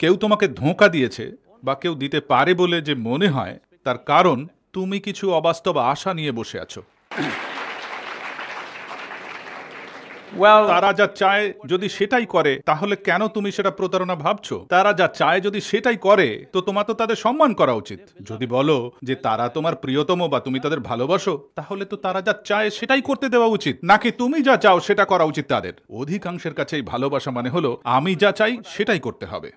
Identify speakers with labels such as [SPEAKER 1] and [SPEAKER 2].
[SPEAKER 1] কেউ তোমাকে ধোঁকা দিয়েছে বা কেউ দিতে পারে বলে যে মনে হয় তার কারণ তুমি কিছু অবাস্তব আশা নিয়ে বসে আছো তারা যা চায় যদি সেটাই করে তাহলে কেন তুমি সেটা প্রতারণা ভাবছো তারা যা চায় যদি সেটাই করে তো তোমার তো তাদের সম্মান করা উচিত যদি বলো যে তারা তোমার প্রিয়তম বা তুমি তাদের ভালোবাসো তাহলে তো তারা যা চায় সেটাই করতে দেওয়া উচিত নাকি তুমি যা চাও সেটা করা উচিত তাদের অধিকাংশের কাছে ভালোবাসা মানে হলো আমি যা চাই সেটাই করতে হবে